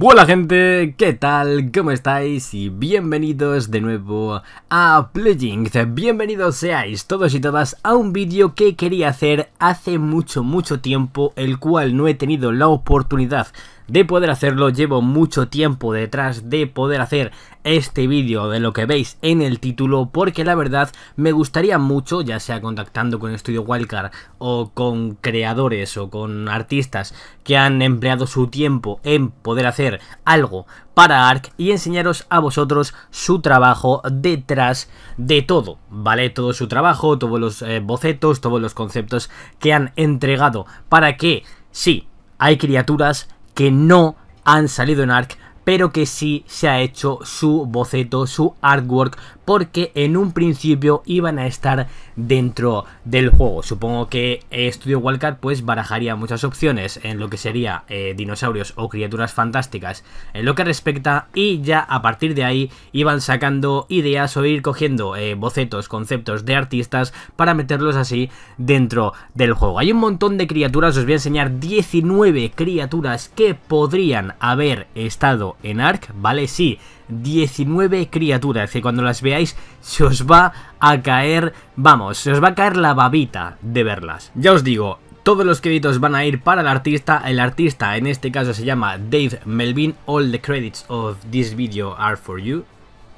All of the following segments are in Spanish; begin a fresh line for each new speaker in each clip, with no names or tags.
Hola gente, ¿qué tal? ¿Cómo estáis? Y bienvenidos de nuevo a Playing. Bienvenidos seáis todos y todas a un vídeo que quería hacer hace mucho mucho tiempo, el cual no he tenido la oportunidad de poder hacerlo. Llevo mucho tiempo detrás de poder hacer este vídeo de lo que veis en el título porque la verdad me gustaría mucho, ya sea contactando con Estudio Wildcard o con creadores o con artistas que han empleado su tiempo en poder hacer algo para Ark y enseñaros a vosotros su trabajo detrás de todo, ¿vale? Todo su trabajo, todos los eh, bocetos, todos los conceptos que han entregado para que, sí, hay criaturas que no han salido en ARC pero que sí se ha hecho su boceto, su artwork, porque en un principio iban a estar dentro del juego. Supongo que Studio Wildcat pues barajaría muchas opciones en lo que sería eh, dinosaurios o criaturas fantásticas en lo que respecta y ya a partir de ahí iban sacando ideas o ir cogiendo eh, bocetos, conceptos de artistas para meterlos así dentro del juego. Hay un montón de criaturas, os voy a enseñar 19 criaturas que podrían haber estado en Ark, ¿vale? Sí, 19 criaturas que cuando las veáis se os va a caer, vamos, se os va a caer la babita de verlas. Ya os digo, todos los créditos van a ir para el artista. El artista en este caso se llama Dave Melvin. All the credits of this video are for you.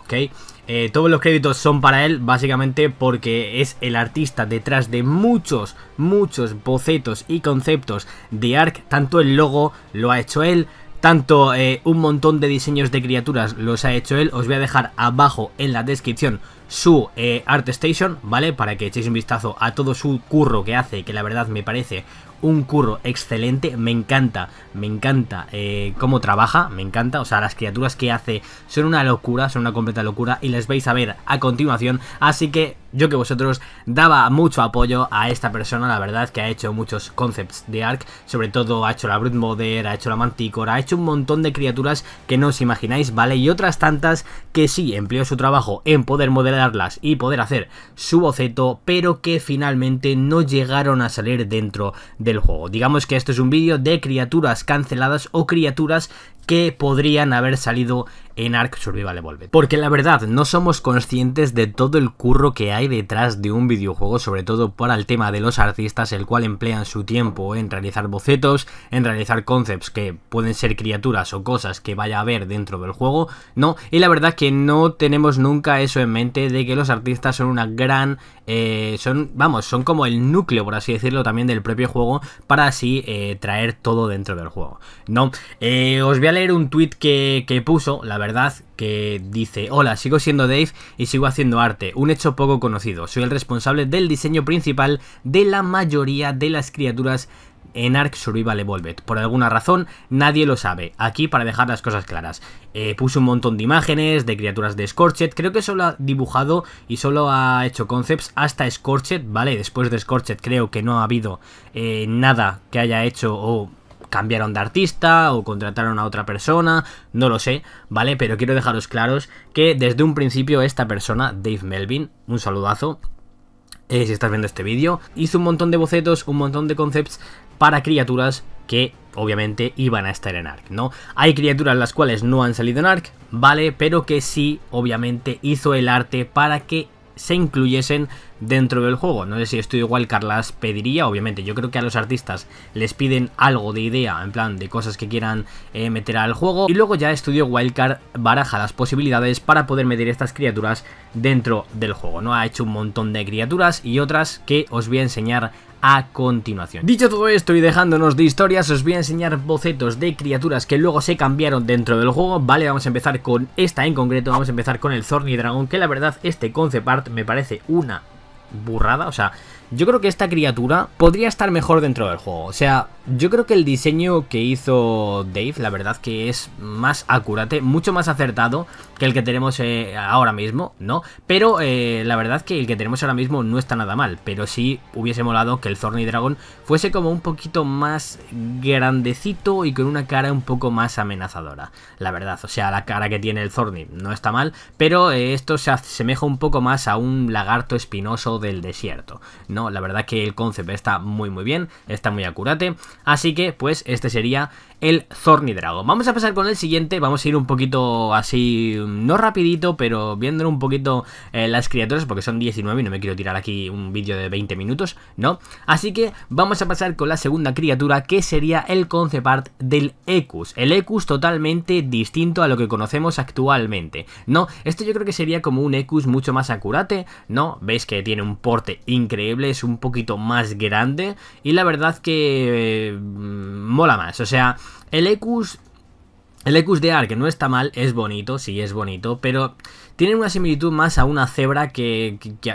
¿Ok? Eh, todos los créditos son para él, básicamente porque es el artista detrás de muchos, muchos bocetos y conceptos de ARC. Tanto el logo lo ha hecho él, tanto eh, un montón de diseños de criaturas los ha hecho él. Os voy a dejar abajo en la descripción su eh, ArtStation, ¿vale? Para que echéis un vistazo a todo su curro que hace, que la verdad me parece un curro excelente. Me encanta, me encanta eh, cómo trabaja, me encanta. O sea, las criaturas que hace son una locura, son una completa locura y las vais a ver a continuación. Así que yo que vosotros daba mucho apoyo a esta persona, la verdad que ha hecho muchos concepts de Ark, sobre todo ha hecho la Brute ha hecho la Manticore, ha hecho un montón de criaturas que no os imagináis, ¿vale? Y otras tantas que sí empleó su trabajo en poder modelarlas y poder hacer su boceto, pero que finalmente no llegaron a salir dentro del juego. Digamos que esto es un vídeo de criaturas canceladas o criaturas que podrían haber salido en Ark Survival Evolved. Porque la verdad, no somos conscientes de todo el curro que hay detrás de un videojuego, sobre todo para el tema de los artistas, el cual emplean su tiempo en realizar bocetos, en realizar concepts que pueden ser criaturas o cosas que vaya a haber dentro del juego, ¿no? Y la verdad que no tenemos nunca eso en mente de que los artistas son una gran... Eh, son, vamos, son como el núcleo, por así decirlo, también del propio juego para así eh, traer todo dentro del juego, ¿no? Eh, os voy a leer un tweet que, puso, la verdad, que dice, hola, sigo siendo Dave y sigo haciendo arte, un hecho poco conocido. Soy el responsable del diseño principal de la mayoría de las criaturas en Ark Survival Evolved. Por alguna razón, nadie lo sabe. Aquí para dejar las cosas claras. Eh, puso un montón de imágenes de criaturas de Scorchet. Creo que solo ha dibujado y solo ha hecho concepts hasta Scorchet, ¿vale? Después de Scorchet creo que no ha habido eh, nada que haya hecho o cambiaron de artista o contrataron a otra persona, no lo sé, ¿vale? Pero quiero dejaros claros que desde un principio esta persona, Dave Melvin, un saludazo, eh, si estás viendo este vídeo, hizo un montón de bocetos, un montón de concepts para criaturas que obviamente iban a estar en Ark, ¿no? Hay criaturas las cuales no han salido en Ark, ¿vale? Pero que sí, obviamente, hizo el arte para que se incluyesen dentro del juego. No sé si estudio igual las pediría, obviamente. Yo creo que a los artistas les piden algo de idea, en plan de cosas que quieran eh, meter al juego. Y luego ya Estudio Wildcard baraja las posibilidades para poder medir estas criaturas dentro del juego. ¿no? Ha hecho un montón de criaturas y otras que os voy a enseñar a continuación. Dicho todo esto y dejándonos de historias, os voy a enseñar bocetos de criaturas que luego se cambiaron dentro del juego, ¿vale? Vamos a empezar con esta en concreto, vamos a empezar con el Zorni Dragón que la verdad este concept art me parece una burrada, o sea, yo creo que esta criatura podría estar mejor dentro del juego. O sea, yo creo que el diseño que hizo Dave, la verdad que es más acurate, mucho más acertado que el que tenemos eh, ahora mismo, ¿no? Pero eh, la verdad que el que tenemos ahora mismo no está nada mal. Pero sí hubiese molado que el Thorny Dragon fuese como un poquito más grandecito y con una cara un poco más amenazadora. La verdad, o sea, la cara que tiene el Thorny no está mal, pero eh, esto se asemeja un poco más a un lagarto espinoso del desierto, ¿no? la verdad que el concept está muy muy bien, está muy acurate, así que pues este sería el Zorni Dragon. Vamos a pasar con el siguiente, vamos a ir un poquito así, no rapidito, pero viendo un poquito eh, las criaturas, porque son 19 y no me quiero tirar aquí un vídeo de 20 minutos, ¿no? Así que vamos a pasar con la segunda criatura, que sería el concept art del Ekus, El Ekus totalmente distinto a lo que conocemos actualmente, ¿no? Esto yo creo que sería como un Ecus mucho más acurate, ¿no? Veis que tiene un porte increíble, es un poquito más grande y la verdad que eh, mola más. O sea, el Ecus el Ecus de que no está mal, es bonito, sí es bonito, pero tiene una similitud más a una cebra que, que,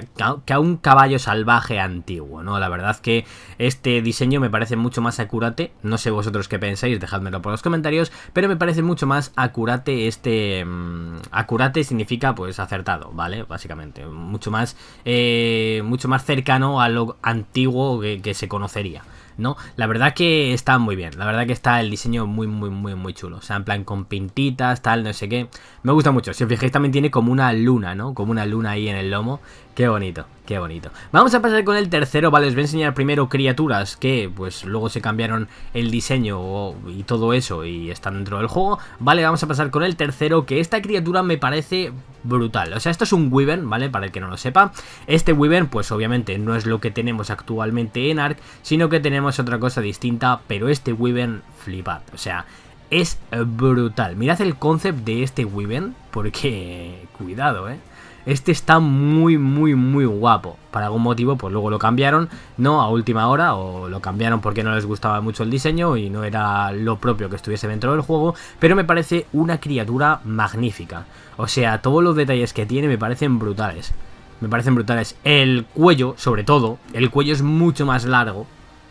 a un caballo salvaje antiguo, ¿no? La verdad que este diseño me parece mucho más acurate, no sé vosotros qué pensáis, dejádmelo por los comentarios, pero me parece mucho más acurate este... Mm, acurate significa pues acertado, ¿vale? Básicamente, mucho más, eh, mucho más cercano a lo antiguo que se conocería. ¿no? La verdad que está muy bien, la verdad que está el diseño muy, muy, muy, muy chulo. O sea, en plan con pintitas, tal, no sé qué. Me gusta mucho. Si os fijáis, también tiene como una luna, ¿no? Como una luna ahí en el lomo, Qué bonito, qué bonito. Vamos a pasar con el tercero, vale, os voy a enseñar primero criaturas que pues luego se cambiaron el diseño y todo eso y están dentro del juego. Vale, vamos a pasar con el tercero, que esta criatura me parece brutal. O sea, esto es un Wyvern, ¿vale? Para el que no lo sepa. Este Wyvern pues obviamente no es lo que tenemos actualmente en Ark, sino que tenemos otra cosa distinta, pero este Wyvern flipad, o sea... Es brutal. Mirad el concept de este Wyvern, porque cuidado, ¿eh? Este está muy, muy, muy guapo. Para algún motivo, pues luego lo cambiaron, ¿no? A última hora, o lo cambiaron porque no les gustaba mucho el diseño y no era lo propio que estuviese dentro del juego, pero me parece una criatura magnífica. O sea, todos los detalles que tiene me parecen brutales. Me parecen brutales. El cuello, sobre todo, el cuello es mucho más largo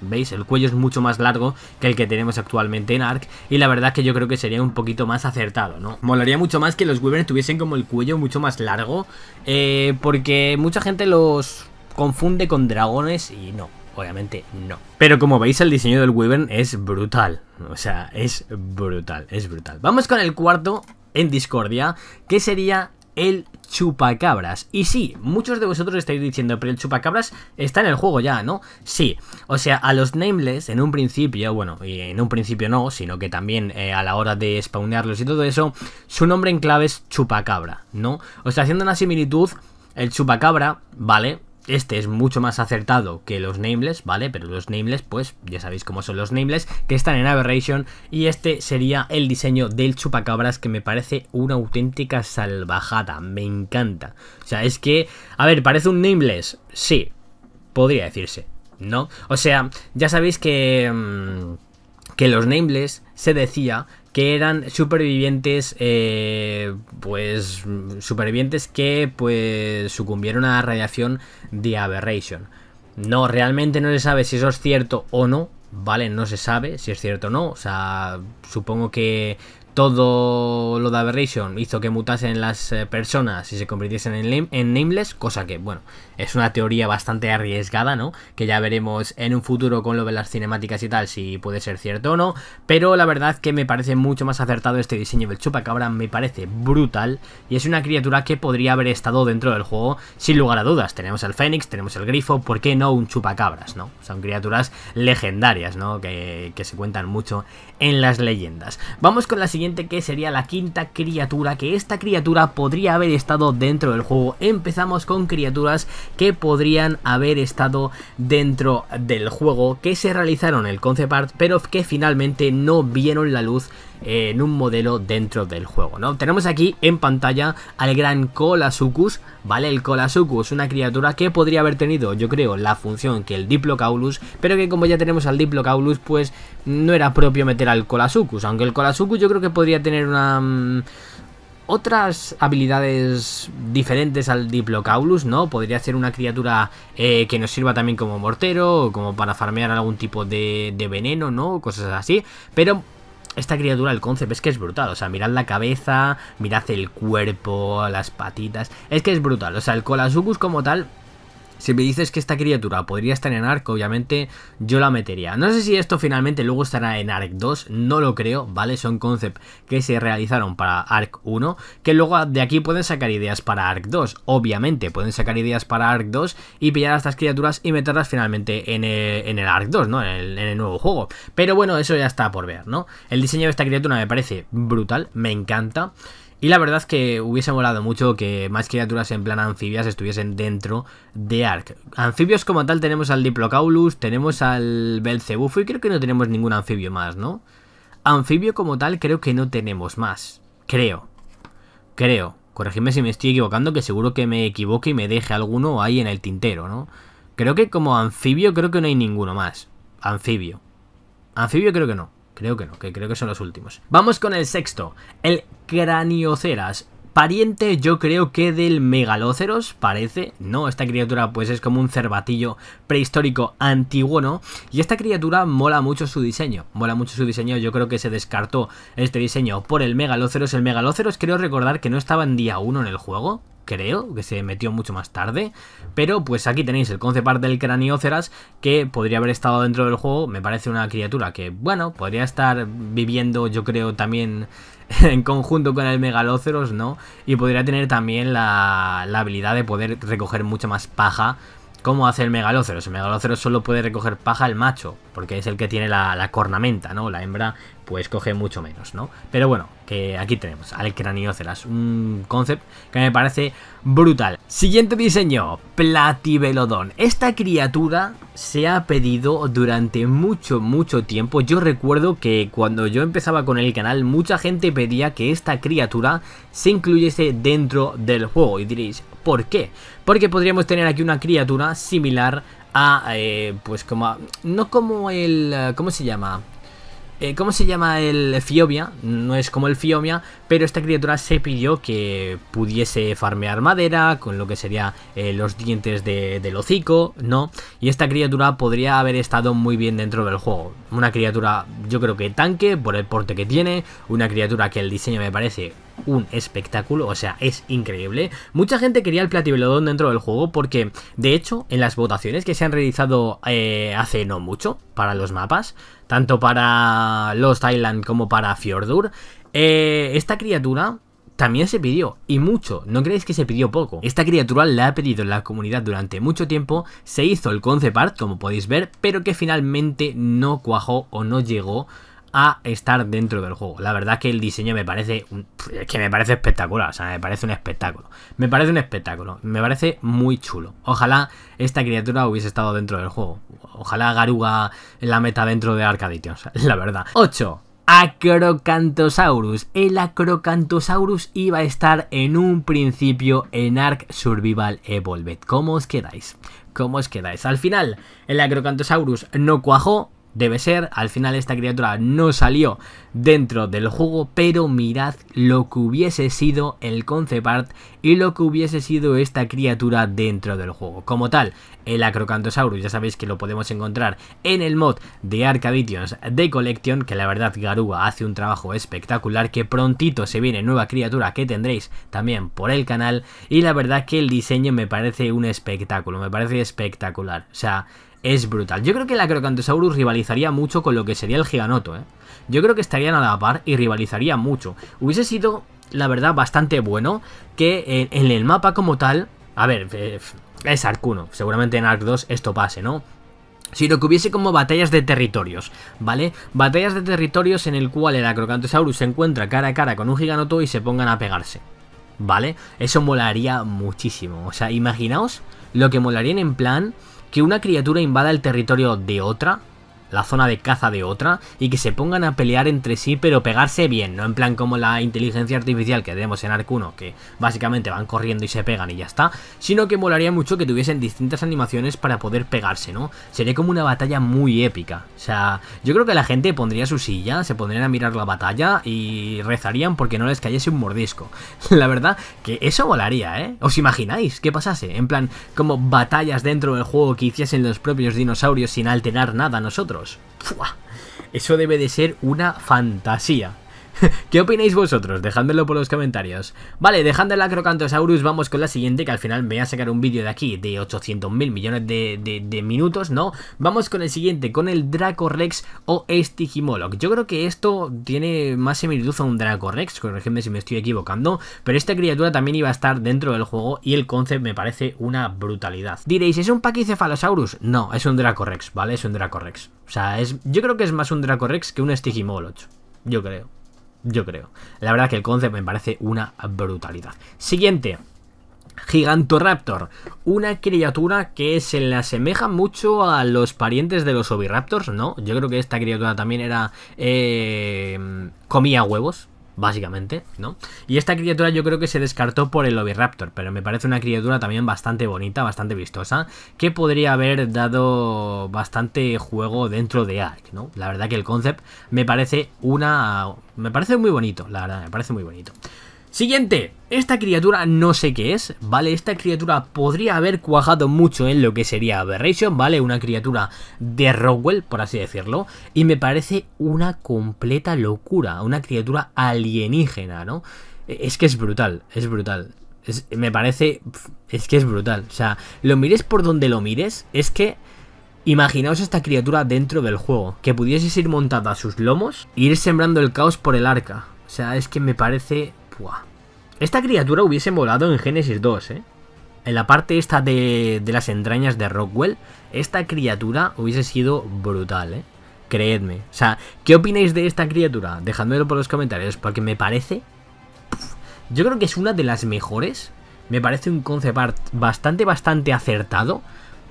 ¿Veis? El cuello es mucho más largo que el que tenemos actualmente en Ark y la verdad es que yo creo que sería un poquito más acertado, ¿no? Molaría mucho más que los Wyverns tuviesen como el cuello mucho más largo eh, porque mucha gente los confunde con dragones y no, obviamente no. Pero como veis el diseño del Wyvern es brutal, o sea, es brutal, es brutal. Vamos con el cuarto en discordia, que sería el chupacabras. Y sí, muchos de vosotros estáis diciendo, pero el chupacabras está en el juego ya, ¿no? Sí, o sea, a los nameless en un principio, bueno, y en un principio no, sino que también eh, a la hora de spawnearlos y todo eso, su nombre en clave es chupacabra, ¿no? O sea, haciendo una similitud, el chupacabra, ¿vale? este es mucho más acertado que los nameless, ¿vale? Pero los nameless, pues ya sabéis cómo son los nameless, que están en Aberration. Y este sería el diseño del chupacabras, que me parece una auténtica salvajada. Me encanta. O sea, es que, a ver, parece un nameless. Sí, podría decirse, ¿no? O sea, ya sabéis que... Mm, que los nameless se decía que eran supervivientes, eh, pues supervivientes que pues sucumbieron a la radiación de Aberration. No, realmente no se sabe si eso es cierto o no, ¿vale? No se sabe si es cierto o no, o sea, supongo que todo lo de Aberration hizo que mutasen las eh, personas y se convirtiesen en, en nameless, cosa que, bueno, es una teoría bastante arriesgada, ¿no? Que ya veremos en un futuro con lo de las cinemáticas y tal si puede ser cierto o no, pero la verdad que me parece mucho más acertado este diseño del chupacabra, me parece brutal y es una criatura que podría haber estado dentro del juego sin lugar a dudas. Tenemos el fénix, tenemos el grifo, ¿por qué no un chupacabras, no? Son criaturas legendarias, ¿no? Que, que se cuentan mucho en las leyendas. Vamos con la siguiente que sería la quinta criatura, que esta criatura podría haber estado dentro del juego. Empezamos con criaturas que podrían haber estado dentro del juego, que se realizaron el concept art, pero que finalmente no vieron la luz en un modelo dentro del juego, ¿no? Tenemos aquí en pantalla al gran Colasucus, ¿vale? El Colasucus, una criatura que podría haber tenido, yo creo, la función que el Diplocaulus, pero que como ya tenemos al Diplocaulus, pues no era propio meter al Colasucus, aunque el Colasucus yo creo que podría tener una... Mm, otras habilidades diferentes al Diplocaulus, ¿no? Podría ser una criatura eh, que nos sirva también como mortero o como para farmear algún tipo de, veneno, ¿no? Cosas así, pero... Esta criatura, el concepto, es que es brutal. O sea, mirad la cabeza, mirad el cuerpo, las patitas. Es que es brutal. O sea, el Colasucus como tal si me dices que esta criatura podría estar en ARK, obviamente yo la metería. No sé si esto finalmente luego estará en ARK 2, no lo creo, ¿vale? Son concept que se realizaron para ARK 1, que luego de aquí pueden sacar ideas para ARK 2. Obviamente pueden sacar ideas para ARK 2 y pillar a estas criaturas y meterlas finalmente en e, el, en ARC 2, ¿no? En el, en el nuevo juego. Pero bueno, eso ya está por ver, ¿no? El diseño de esta criatura me parece brutal, me encanta. Y la verdad es que hubiese molado mucho que más criaturas en plan anfibias estuviesen dentro de Ark. Anfibios como tal tenemos al Diplocaulus, tenemos al Belcebufo y creo que no tenemos ningún anfibio más, ¿no? Anfibio como tal creo que no tenemos más. Creo. Creo. Corregidme si me estoy equivocando, que seguro que me equivoque y me deje alguno ahí en el tintero, ¿no? Creo que como anfibio creo que no hay ninguno más. Anfibio. Anfibio creo que no. Creo que no, que creo que son los últimos. Vamos con el sexto, el Cranioceras. Pariente yo creo que del Megaloceros, parece. No, esta criatura pues es como un cervatillo prehistórico antiguo, ¿no? Y esta criatura mola mucho su diseño. Mola mucho su diseño, yo creo que se descartó este diseño por el Megaloceros. El Megaloceros creo recordar que no estaba en día 1 en el juego creo, que se metió mucho más tarde. Pero pues aquí tenéis el concept del Cranióceras, que podría haber estado dentro del juego. Me parece una criatura que, bueno, podría estar viviendo, yo creo, también en conjunto con el megalóceros ¿no? Y podría tener también la, la habilidad de poder recoger mucha más paja ¿Cómo hace el megalóceros? El megalóceros solo puede recoger paja el macho, porque es el que tiene la, cornamenta, ¿no? La hembra, pues coge mucho menos, ¿no? Pero bueno, que aquí tenemos al Es un concept que me parece brutal. Siguiente diseño, Platibelodón. Esta criatura se ha pedido durante mucho, mucho tiempo. Yo recuerdo que cuando yo empezaba con el canal, mucha gente pedía que esta criatura se incluyese dentro del juego. Y diréis, ¿Por qué? Porque podríamos tener aquí una criatura similar a, eh, pues como, no como el, ¿cómo se llama? Eh, ¿Cómo se llama el Fiobia? No es como el Fiobia, pero esta criatura se pidió que pudiese farmear madera, con lo que sería eh, los dientes de, del hocico, ¿no? Y esta criatura podría haber estado muy bien dentro del juego. Una criatura, yo creo que tanque, por el porte que tiene, una criatura que el diseño me parece un espectáculo, o sea, es increíble. Mucha gente quería el Platibelodón dentro del juego porque, de hecho, en las votaciones que se han realizado eh, hace no mucho para los mapas, tanto para Lost Island como para Fjordur, eh, esta criatura también se pidió, y mucho, no creéis que se pidió poco. Esta criatura la ha pedido la comunidad durante mucho tiempo, se hizo el concept como podéis ver, pero que finalmente no cuajó o no llegó a estar dentro del juego. La verdad que el diseño me parece que me parece espectacular, o sea, me parece un espectáculo. Me parece un espectáculo, me parece muy chulo. Ojalá esta criatura hubiese estado dentro del juego. Ojalá Garuga la meta dentro de Arcadition, la verdad. 8. Acrocantosaurus. El Acrocantosaurus iba a estar en un principio en Ark Survival Evolved. ¿Cómo os quedáis? ¿Cómo os quedáis? Al final, el Acrocantosaurus no cuajó, debe ser. Al final esta criatura no salió dentro del juego, pero mirad lo que hubiese sido el concept art y lo que hubiese sido esta criatura dentro del juego. Como tal, el Acrocantosaurus, ya sabéis que lo podemos encontrar en el mod de Arcaditions de Collection, que la verdad Garúa hace un trabajo espectacular, que prontito se viene nueva criatura que tendréis también por el canal y la verdad que el diseño me parece un espectáculo, me parece espectacular. O sea, es brutal. Yo creo que el Acrocanthosaurus rivalizaría mucho con lo que sería el Giganoto, ¿eh? Yo creo que estarían a la par y rivalizaría mucho. Hubiese sido, la verdad, bastante bueno que en, el mapa como tal... A ver, eh, es Arc 1, seguramente en Arc 2 esto pase, ¿no? sino que hubiese como batallas de territorios, ¿vale? Batallas de territorios en el cual el Acrocanthosaurus se encuentra cara a cara con un giganoto y se pongan a pegarse, ¿vale? Eso molaría muchísimo, o sea, imaginaos lo que molarían en plan que una criatura invada el territorio de otra la zona de caza de otra y que se pongan a pelear entre sí, pero pegarse bien, no en plan como la inteligencia artificial que tenemos en Arcuno, que básicamente van corriendo y se pegan y ya está, sino que molaría mucho que tuviesen distintas animaciones para poder pegarse, ¿no? Sería como una batalla muy épica. O sea, yo creo que la gente pondría su silla, se pondrían a mirar la batalla y rezarían porque no les cayese un mordisco. la verdad que eso molaría, ¿eh? ¿Os imagináis qué pasase? En plan, como batallas dentro del juego que hiciesen los propios dinosaurios sin alterar nada a nosotros. Eso debe de ser una fantasía. ¿Qué opináis vosotros? Dejadmelo por los comentarios. Vale, dejando el Acrocantosaurus, vamos con la siguiente, que al final me voy a sacar un vídeo de aquí de 800.000 millones de, minutos, ¿no? Vamos con el siguiente, con el Dracorex o Stigimoloch. Yo creo que esto tiene más similitud a un Dracorex, corregidme si me estoy equivocando, pero esta criatura también iba a estar dentro del juego y el concept me parece una brutalidad. Diréis, ¿es un Pachycephalosaurus? No, es un Dracorex, ¿vale? Es un Dracorex. O sea, yo creo que es más un Dracorex que un Stigimoloch. Yo creo. Yo creo. La verdad que el concepto me parece una brutalidad. Siguiente. Gigantoraptor, una criatura que se le asemeja mucho a los parientes de los oviraptors, ¿no? Yo creo que esta criatura también era... Eh, comía huevos, básicamente, ¿no? Y esta criatura yo creo que se descartó por el Oviraptor, pero me parece una criatura también bastante bonita, bastante vistosa, que podría haber dado bastante juego dentro de Ark, ¿no? La verdad que el concept me parece una... me parece muy bonito, la verdad, me parece muy bonito. Siguiente, esta criatura no sé qué es, ¿vale? Esta criatura podría haber cuajado mucho en lo que sería Aberration, ¿vale? Una criatura de Rockwell, por así decirlo, y me parece una completa locura, una criatura alienígena, ¿no? E, es que es brutal, es brutal. me parece, es que es brutal. O sea, lo mires por donde lo mires, es que Imaginaos esta criatura dentro del juego, que pudiese ir montada a sus lomos e ir sembrando el caos por el arca. O sea, es que me parece esta criatura hubiese molado en Genesis 2, ¿eh? En la parte esta de, las entrañas de Rockwell, esta criatura hubiese sido brutal, ¿eh? Creedme. O sea, ¿qué opináis de esta criatura? Dejadmelo por los comentarios, porque me parece... yo creo que es una de las mejores. Me parece un concept bastante, bastante acertado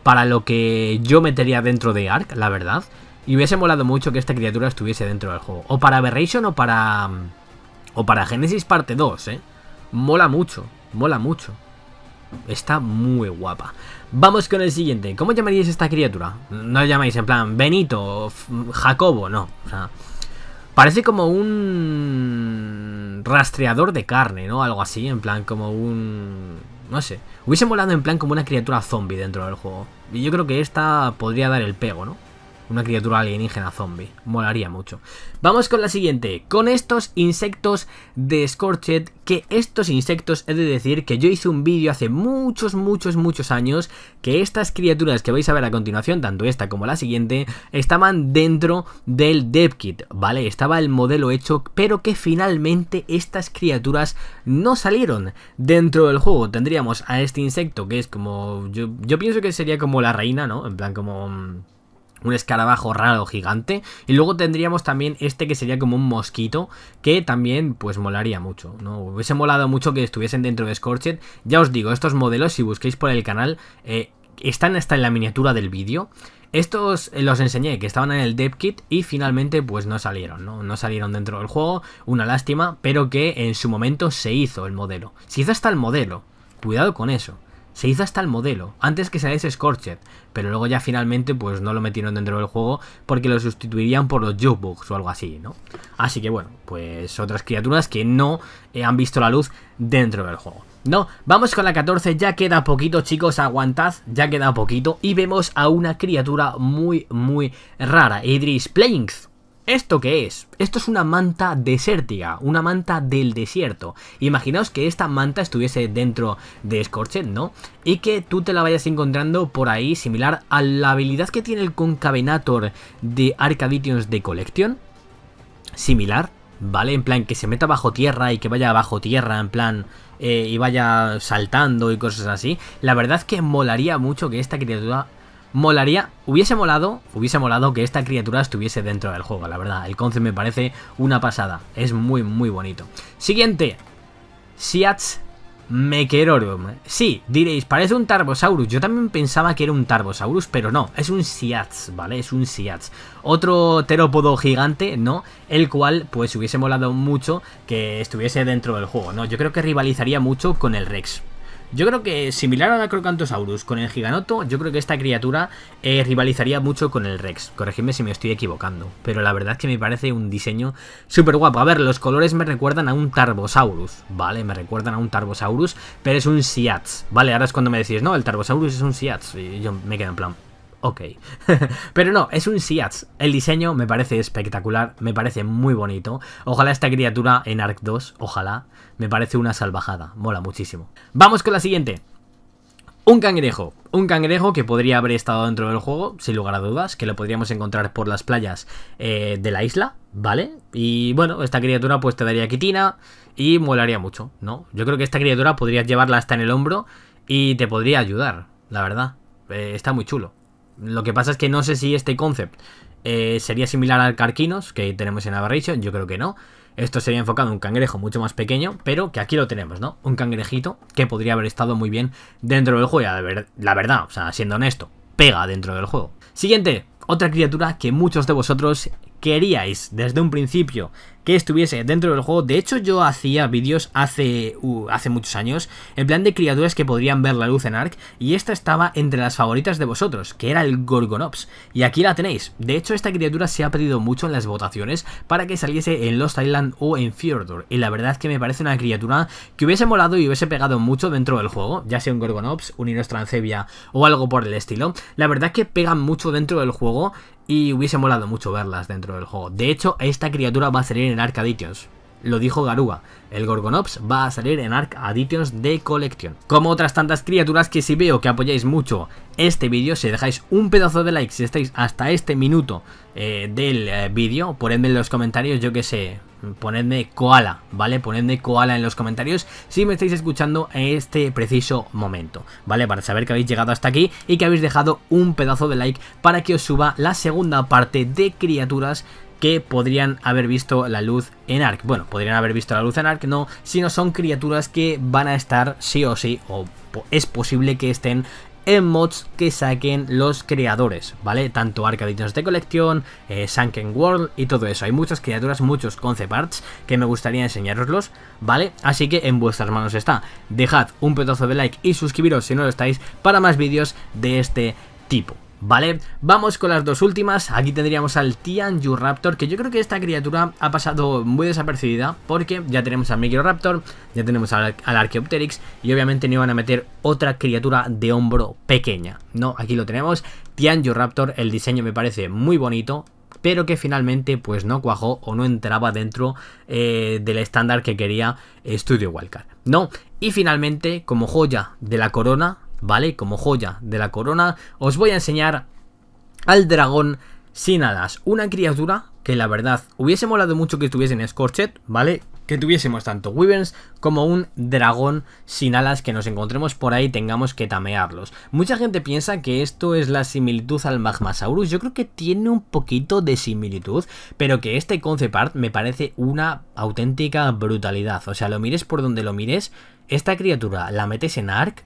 para lo que yo metería dentro de Ark, la verdad. Y hubiese molado mucho que esta criatura estuviese dentro del juego. O para Aberration o para... Mm, o para Génesis parte 2, ¿eh? Mola mucho, mola mucho. Está muy guapa. Vamos con el siguiente. ¿Cómo llamaríais esta criatura? No la llamáis en plan Benito, Jacobo, no. O sea, parece como un rastreador de carne, ¿no? Algo así, en plan como un... No sé. Hubiese molado en plan como una criatura zombie dentro del juego. Y yo creo que esta podría dar el pego, ¿no? Una criatura alienígena zombie. Molaría mucho. Vamos con la siguiente. Con estos insectos de Scorched. Que estos insectos, he de decir que yo hice un vídeo hace muchos, muchos, muchos años. Que estas criaturas que vais a ver a continuación, tanto esta como la siguiente, estaban dentro del DevKit, kit. ¿Vale? Estaba el modelo hecho, pero que finalmente estas criaturas no salieron dentro del juego. Tendríamos a este insecto que es como. Yo, yo pienso que sería como la reina, ¿no? En plan, como mm, un escarabajo raro gigante. Y luego tendríamos también este que sería como un mosquito, que también pues molaría mucho, ¿no? Hubiese molado mucho que estuviesen dentro de Scorched. Ya os digo, estos modelos, si busquéis por el canal, eh, están hasta en la miniatura del vídeo. Estos eh, los enseñé que estaban en el dev kit y finalmente pues no salieron, ¿no? No salieron dentro del juego, una lástima, pero que en su momento se hizo el modelo. Se hizo hasta el modelo, cuidado con eso. Se hizo hasta el modelo, antes que saliese Scorched, pero luego ya finalmente pues no lo metieron dentro del juego porque lo sustituirían por los Jukebox o algo así, ¿no? Así que bueno, pues otras criaturas que no eh, han visto la luz dentro del juego. No, vamos con la 14, ya queda poquito chicos, aguantad, ya queda poquito y vemos a una criatura muy muy rara, Idris Plains ¿Esto qué es? Esto es una manta desértica, una manta del desierto. Imaginaos que esta manta estuviese dentro de Scorchet, ¿no? Y que tú te la vayas encontrando por ahí, similar a la habilidad que tiene el Concavenator de Arcaditions de Collection. Similar, ¿vale? En plan que se meta bajo tierra y que vaya bajo tierra, en plan... Eh, y vaya saltando y cosas así. La verdad es que molaría mucho que esta criatura Molaría, hubiese molado, hubiese molado que esta criatura estuviese dentro del juego, la verdad. El concepto me parece una pasada. Es muy, muy bonito. Siguiente. Siats Mekerorum. Sí, diréis, parece un Tarbosaurus. Yo también pensaba que era un Tarbosaurus, pero no. Es un Siats, ¿vale? Es un Siats. Otro terópodo gigante, ¿no? El cual, pues, hubiese molado mucho que estuviese dentro del juego, ¿no? Yo creo que rivalizaría mucho con el Rex. Yo creo que similar a la Crocantosaurus con el Giganoto, yo creo que esta criatura eh, rivalizaría mucho con el Rex. Corregidme si me estoy equivocando, pero la verdad es que me parece un diseño súper guapo. A ver, los colores me recuerdan a un Tarbosaurus, ¿vale? Me recuerdan a un Tarbosaurus, pero es un Siats, ¿vale? Ahora es cuando me decís, no, el Tarbosaurus es un Siats. Y yo me quedo en plan, ok. Pero no, es un Siats. El diseño me parece espectacular, me parece muy bonito. Ojalá esta criatura en Arc 2, ojalá. Me parece una salvajada, mola muchísimo. Vamos con la siguiente. Un cangrejo, un cangrejo que podría haber estado dentro del juego, sin lugar a dudas, que lo podríamos encontrar por las playas eh, de la isla, ¿vale? Y bueno, esta criatura pues te daría quitina y molaría mucho, ¿no? Yo creo que esta criatura podrías llevarla hasta en el hombro y te podría ayudar, la verdad. Eh, está muy chulo. Lo que pasa es que no sé si este concept eh, sería similar al Carquinos que tenemos en Aberration, yo creo que no. Esto sería enfocado en un cangrejo mucho más pequeño, pero que aquí lo tenemos, ¿no? Un cangrejito que podría haber estado muy bien dentro del juego, la verdad, o sea, siendo honesto, pega dentro del juego. Siguiente, otra criatura que muchos de vosotros queríais desde un principio que estuviese dentro del juego. De hecho, yo hacía vídeos hace, hace muchos años en plan de criaturas que podrían ver la luz en Ark y esta estaba entre las favoritas de vosotros, que era el Gorgonops. Y aquí la tenéis. De hecho, esta criatura se ha pedido mucho en las votaciones para que saliese en Lost Island o en Fjordor... Y la verdad es que me parece una criatura que hubiese molado y hubiese pegado mucho dentro del juego, ya sea un Gorgonops, un Inostrancebia o algo por el estilo. La verdad es que pega mucho dentro del juego y hubiese molado mucho verlas dentro del juego. De hecho, esta criatura va a salir en el lo dijo Garuga, el Gorgonops va a salir en Arc Additions de Collection. Como otras tantas criaturas que si veo que apoyáis mucho este vídeo, si dejáis un pedazo de like, si estáis hasta este minuto eh, del eh, vídeo, ponedme en los comentarios, yo que sé, ponedme koala, ¿vale? Ponedme koala en los comentarios si me estáis escuchando en este preciso momento, ¿vale? Para saber que habéis llegado hasta aquí y que habéis dejado un pedazo de like para que os suba la segunda parte de criaturas que podrían haber visto la luz en Ark. Bueno, podrían haber visto la luz en Ark, no, sino son criaturas que van a estar sí o sí, o es posible que estén en mods que saquen los creadores, ¿vale? Tanto Arcaditos de colección, eh, Sunken World y todo eso. Hay muchas criaturas, muchos concept arts que me gustaría enseñaroslos, ¿vale? Así que en vuestras manos está. Dejad un pedazo de like y suscribiros si no lo estáis para más vídeos de este tipo. ¿vale? Vamos con las dos últimas, aquí tendríamos al Tianju Raptor, que yo creo que esta criatura ha pasado muy desapercibida, porque ya tenemos al Microraptor, ya tenemos al, al y obviamente no iban a meter otra criatura de hombro pequeña, ¿no? Aquí lo tenemos, Tianju Raptor, el diseño me parece muy bonito, pero que finalmente pues no cuajó o no entraba dentro eh, del estándar que quería Studio Wildcard. No, y finalmente como joya de la corona ¿vale? Como joya de la corona, os voy a enseñar al dragón sin alas. Una criatura que la verdad hubiese molado mucho que estuviese en Scorchet, ¿vale? Que tuviésemos tanto Wyverns como un dragón sin alas que nos encontremos por ahí y tengamos que tamearlos. Mucha gente piensa que esto es la similitud al Magmasaurus. Yo creo que tiene un poquito de similitud, pero que este concept art me parece una auténtica brutalidad. O sea, lo mires por donde lo mires, esta criatura la metes en Ark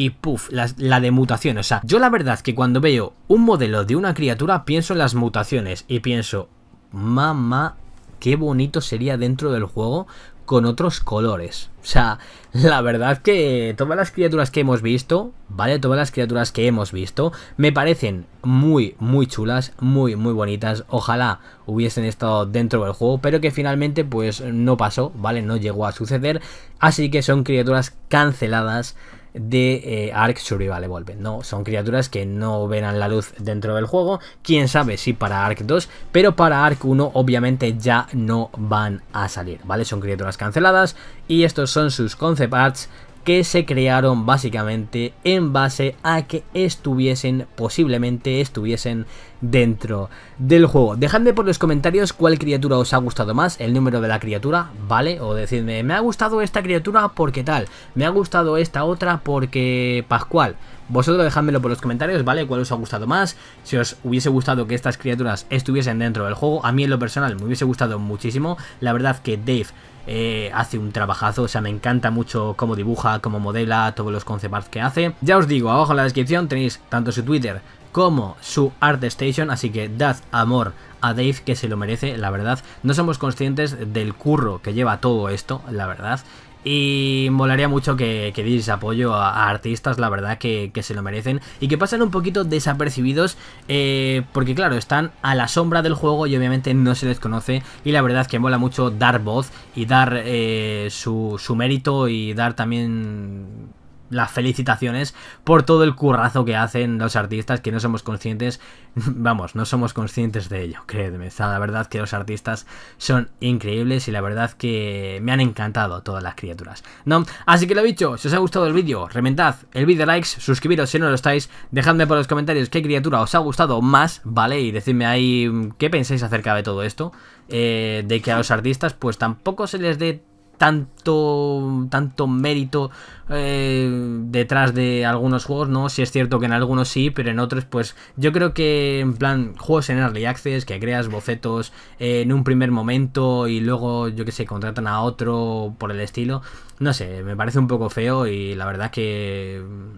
y puff, la, de mutación. O sea, yo la verdad que cuando veo un modelo de una criatura pienso en las mutaciones y pienso, mamá, qué bonito sería dentro del juego con otros colores. O sea, la verdad que todas las criaturas que hemos visto, ¿vale? Todas las criaturas que hemos visto me parecen muy, muy chulas, muy, muy bonitas. Ojalá hubiesen estado dentro del juego, pero que finalmente pues no pasó, ¿vale? No llegó a suceder. Así que son criaturas canceladas de eh, Ark Survival Evolved. No, son criaturas que no verán la luz dentro del juego. Quién sabe si para Ark 2, pero para Ark 1 obviamente ya no van a salir, ¿vale? Son criaturas canceladas y estos son sus concept arts que se crearon básicamente en base a que estuviesen, posiblemente estuviesen dentro del juego. Dejadme por los comentarios cuál criatura os ha gustado más, el número de la criatura, ¿vale? O decidme, me ha gustado esta criatura porque tal, me ha gustado esta otra porque Pascual. Vosotros dejadmelo por los comentarios, ¿vale? ¿Cuál os ha gustado más? Si os hubiese gustado que estas criaturas estuviesen dentro del juego, a mí en lo personal me hubiese gustado muchísimo. La verdad que Dave eh, hace un trabajazo, o sea, me encanta mucho cómo dibuja, cómo modela, todos los concept que hace. Ya os digo, abajo en la descripción tenéis tanto su Twitter como su ArtStation, así que dad amor a Dave que se lo merece, la verdad. No somos conscientes del curro que lleva todo esto, la verdad. Y molaría mucho que, que apoyo a, artistas, la verdad, que, que, se lo merecen. Y que pasan un poquito desapercibidos, eh, porque claro, están a la sombra del juego y obviamente no se les conoce. Y la verdad es que mola mucho dar voz y dar eh, su, su mérito y dar también las felicitaciones por todo el currazo que hacen los artistas que no somos conscientes, vamos, no somos conscientes de ello, creedme, O la verdad que los artistas son increíbles y la verdad que me han encantado todas las criaturas, ¿no? Así que lo dicho, si os ha gustado el vídeo, reventad el vídeo de likes, suscribiros si no lo estáis, dejadme por los comentarios qué criatura os ha gustado más, ¿vale? Y decidme ahí qué pensáis acerca de todo esto, eh, de que a los artistas pues tampoco se les dé tanto, tanto mérito eh, detrás de algunos juegos, ¿no? Si es cierto que en algunos sí, pero en otros, pues yo creo que en plan juegos en Early Access, que creas bocetos eh, en un primer momento y luego, yo que sé, contratan a otro por el estilo, no sé, me parece un poco feo y la verdad que... Mm,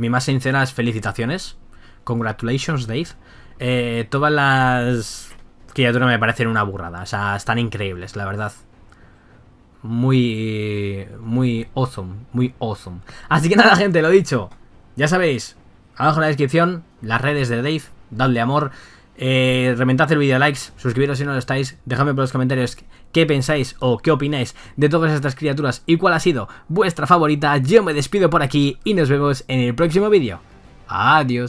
mi más sinceras felicitaciones. Congratulations, Dave. Eh, todas las criaturas me parecen una burrada. O sea, están increíbles, la verdad muy, muy awesome, muy awesome. Así que nada, gente, lo dicho. Ya sabéis, abajo en la descripción, las redes de Dave, dadle amor. Eh, reventad el vídeo likes, suscribiros si no lo estáis, dejadme por los comentarios qué pensáis o qué opináis de todas estas criaturas y cuál ha sido vuestra favorita. Yo me despido por aquí y nos vemos en el próximo vídeo. Adiós.